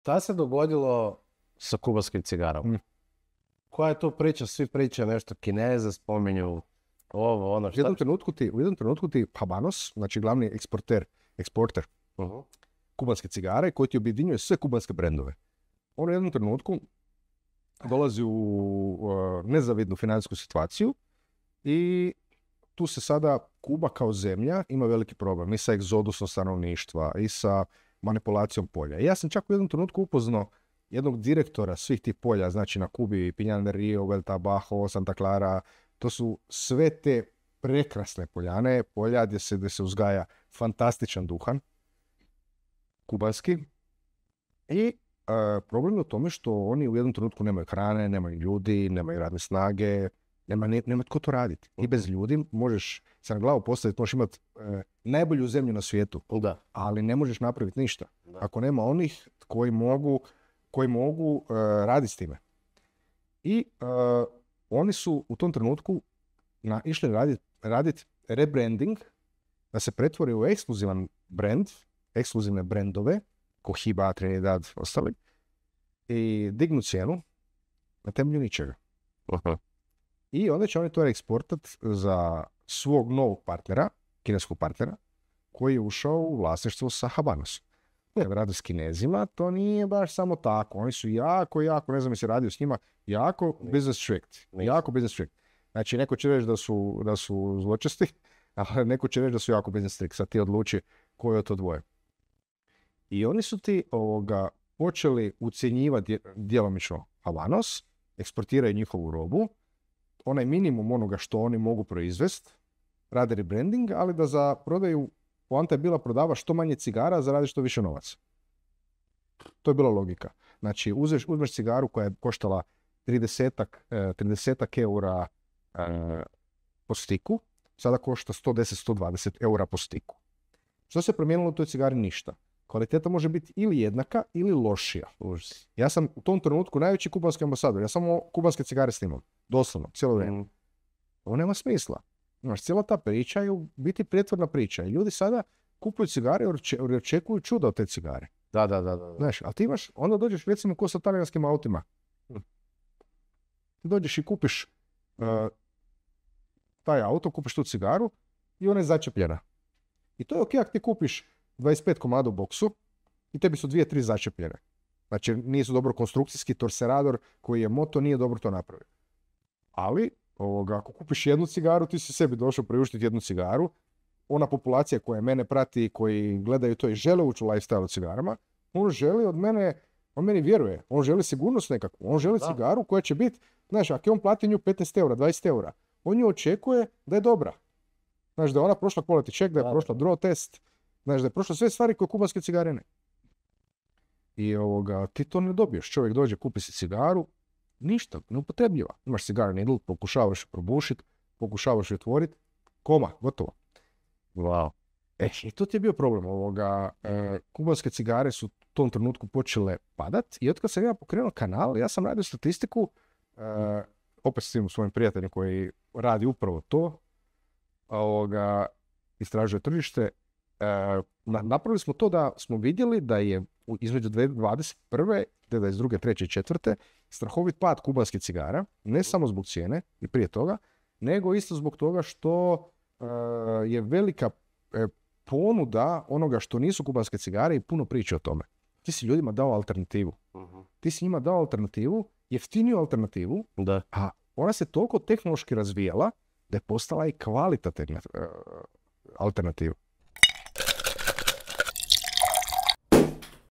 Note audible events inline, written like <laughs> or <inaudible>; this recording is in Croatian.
Šta se dogodilo sa kubanskim cigarom. Hm. Koja je to priča? Svi priča, nešto, Kineze spominju, ovo, ono, U jednom trenutku ti, u Habanos, znači glavni eksporter, eksporter mhm. kubanske cigare, koji ti objedinjuje sve kubanske brendove. On u jednom trenutku dolazi u nezavidnu financijsku situaciju i tu se sada Kuba kao zemlja ima veliki problem i sa egzodusom stanovništva i sa manipulacijom polja. I ja sam čak u jednom trenutku upoznao jednog direktora svih tih polja, znači na Kubi, Pinjan de Rio, Velta Bajo, Santa Clara, to su sve te prekrasne poljane, polja gdje se, gdje se uzgaja fantastičan duhan, kubanski. I e, problem je u tome što oni u jednom trenutku nemaju hrane, nemaju ljudi, nemaju radne snage, nema, nema tko to raditi. I mhm. bez ljudi možeš se na glavu postaviti, možeš imati e, najbolju zemlju na svijetu, da. ali ne možeš napraviti ništa. Ako nema onih koji mogu, koji mogu e, raditi s time. I e, oni su u tom trenutku na, išli raditi radit rebranding, da se pretvori u ekskluzivan brand, ekskluzivne brendove, ko Hiba, Trinidad, ostali, i dignu cijenu na temelju ničega. Aha i onda će oni to reeksportat za svog novog partnera, kineskog partnera, koji je ušao u vlasništvo sa Habanosom. ne rade s kinezima, to nije baš samo tako. Oni su jako, jako, ne znam se radio s njima, jako business strict. Jako business strict. Znači, neko će reći da su, da su zločesti, ali <laughs> neko će reći da su jako business strict. Sad ti odluči koji je to dvoje. I oni su ti ovoga, počeli ucjenjivati djelomično Havanos, eksportiraju njihovu robu, onaj minimum onoga što oni mogu proizvest, rade rebranding, ali da za prodaju poanta je bila prodava što manje cigara, zaradi što više novaca. To je bila logika. Znači, uzmeš, cigaru koja je koštala 30, e, eura e, po stiku, sada košta 110-120 eura po stiku. Što se promijenilo u toj cigari? Ništa kvaliteta može biti ili jednaka ili lošija. Ja sam u tom trenutku najveći kubanski ambasador. Ja samo kubanske cigare snimam. Doslovno, cijelo vrijeme. Mm. Ovo nema smisla. Znaš, cijela ta priča je u biti prijetvorna priča. I ljudi sada kupuju cigare jer očekuju čuda od te cigare. Da, da, da. da. Znaš, a ti imaš, onda dođeš recimo ko sa talijanskim autima. Hm. Ti dođeš i kupiš e, taj auto, kupiš tu cigaru i ona je začepljena. I to je ok ako ti kupiš 25 komada u boksu i tebi su dvije, tri začepljene. Znači, nisu dobro konstrukcijski, torserador koji je moto nije dobro to napravio. Ali, ovoga, ako kupiš jednu cigaru, ti si sebi došao priuštiti jednu cigaru. Ona populacija koja mene prati i koji gledaju to i žele ući u lifestyle od cigarama, on želi od mene, on meni vjeruje, on želi sigurnost nekakvu, on želi cigaru koja će biti, znaš, ako je on plati nju 15 eura, 20 eura, on nju očekuje da je dobra. Znaš, da je ona prošla quality check, da je prošla draw test, Znaš, da je prošlo sve stvari koje kubanske cigarine. I ovoga, ti to ne dobiješ. Čovjek dođe, kupi si cigaru, ništa, neupotrebljiva. Imaš cigar needle, pokušavaš je probušiti, pokušavaš je otvoriti, koma, gotovo. Wow. E, i to ti je bio problem ovoga. E, kubanske cigare su u tom trenutku počele padat i otkad sam ja pokrenuo kanal, ja sam radio statistiku, e, opet s tim svojim prijateljem koji radi upravo to, ovoga, istražuje tržište, E, napravili smo to da smo vidjeli da je između 2021. 2022. 3. i četvrte strahovit pad kubanskih cigara, ne samo zbog cijene i prije toga, nego isto zbog toga što e, je velika e, ponuda onoga što nisu kubanske cigare i puno priče o tome. Ti si ljudima dao alternativu. Mhm. Ti si njima dao alternativu, jeftiniju alternativu, da. a ona se toliko tehnološki razvijala da je postala i kvalitativna alternativa.